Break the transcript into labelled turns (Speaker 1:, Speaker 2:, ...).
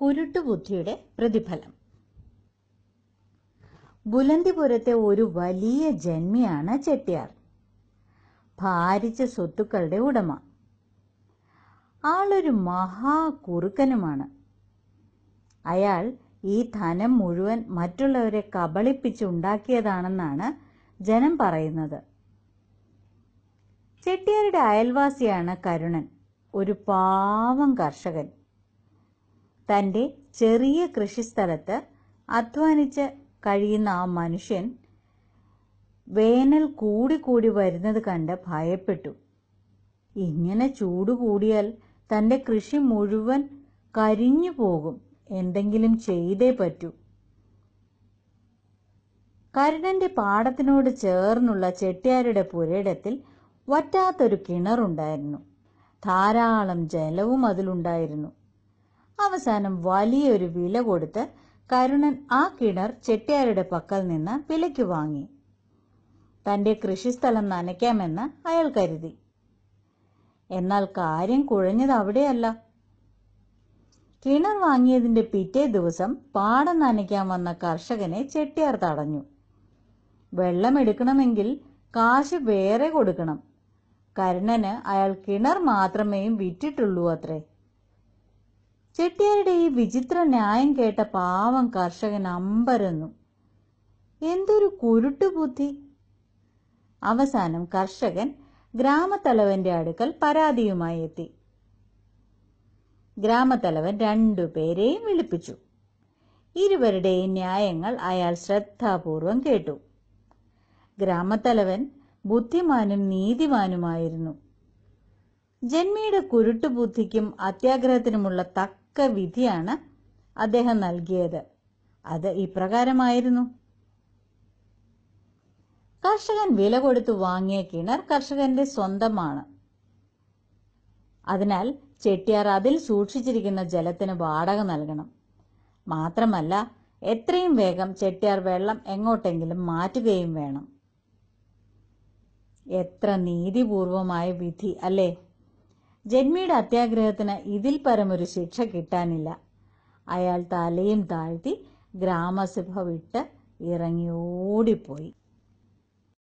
Speaker 1: കുരുട്ടുബുദ്ധിയുടെ പ്രതിഫലം ബുലന്തിപുരത്തെ ഒരു വലിയ ജന്മിയാണ് ചെട്ടിയാർ ഭാരിച്ച സ്വത്തുക്കളുടെ ഉടമ ആളൊരു മഹാകുറുക്കനുമാണ് അയാൾ ഈ ധനം മുഴുവൻ മറ്റുള്ളവരെ കബളിപ്പിച്ചുണ്ടാക്കിയതാണെന്നാണ് ജനം പറയുന്നത് ചെട്ടിയാരുടെ അയൽവാസിയാണ് കരുണൻ ഒരു പാവം കർഷകൻ തൻ്റെ ചെറിയ കൃഷിസ്ഥലത്ത് അധ്വാനിച്ച് കഴിയുന്ന ആ മനുഷ്യൻ വേനൽ കൂടി കൂടി വരുന്നത് കണ്ട് ഭയപ്പെട്ടു ഇങ്ങനെ ചൂട് കൂടിയാൽ തൻ്റെ കൃഷി മുഴുവൻ കരിഞ്ഞു പോകും എന്തെങ്കിലും ചെയ്തേ പറ്റൂ കരുണന്റെ പാടത്തിനോട് ചേർന്നുള്ള ചെട്ടിയാരുടെ പുരയിടത്തിൽ വറ്റാത്തൊരു കിണറുണ്ടായിരുന്നു ധാരാളം ജലവും അതിലുണ്ടായിരുന്നു അവസാനം വലിയൊരു വില കൊടുത്ത് കരുണൻ ആ കിണർ ചെട്ടിയാരുടെ പക്കൽ നിന്ന് വിലയ്ക്ക് വാങ്ങി തന്റെ കൃഷിസ്ഥലം നനയ്ക്കാമെന്ന് അയാൾ കരുതി എന്നാൽ കാര്യം കുഴഞ്ഞത് അവിടെയല്ല കിണർ വാങ്ങിയതിന്റെ പിറ്റേ ദിവസം പാടം നനയ്ക്കാൻ വന്ന കർഷകനെ ചെട്ടിയാർ തടഞ്ഞു വെള്ളമെടുക്കണമെങ്കിൽ കാശ് വേറെ കൊടുക്കണം കരുണന് അയാൾ കിണർ മാത്രമേയും വിറ്റിട്ടുള്ളൂ അത്രേ ചെട്ടിയാരുടെ ഈ വിചിത്ര ന്യായം കേട്ട പാവം കർഷകൻ അമ്പരന്നു എന്തൊരു കുരുട്ടുബുദ്ധി അവസാനം കർഷകൻ ഗ്രാമത്തലവന്റെ അടുക്കൽ പരാതിയുമായി എത്തി ഗ്രാമത്തലവൻ രണ്ടുപേരെയും വിളിപ്പിച്ചു ഇരുവരുടെയും ന്യായങ്ങൾ അയാൾ ശ്രദ്ധാപൂർവം കേട്ടു ഗ്രാമത്തലവൻ ബുദ്ധിമാനും നീതിമാനുമായിരുന്നു ജന്മിയുടെ കുരുട്ടുബുദ്ധിക്കും അത്യാഗ്രഹത്തിനുമുള്ള തക്ക തക്ക വിധിയാണ് അദ്ദേഹം നൽകിയത് അത് ഇപ്രകാരമായിരുന്നു കർഷകൻ വില കൊടുത്തു വാങ്ങിയ കിണർ കർഷകന്റെ സ്വന്തമാണ് അതിനാൽ ചെട്ടിയാർ അതിൽ സൂക്ഷിച്ചിരിക്കുന്ന ജലത്തിന് വാടക നൽകണം മാത്രമല്ല എത്രയും വേഗം ചെട്ടിയാർ വെള്ളം എങ്ങോട്ടെങ്കിലും മാറ്റുകയും വേണം എത്ര നീതിപൂർവമായ വിധി അല്ലേ ജന്മിയുടെ അത്യാഗ്രഹത്തിന് ഇതിൽ പരമൊരു ശിക്ഷ കിട്ടാനില്ല അയാൾ തലയും താഴ്ത്തി ഗ്രാമസഭ വിട്ട് ഇറങ്ങി ഓടിപ്പോയി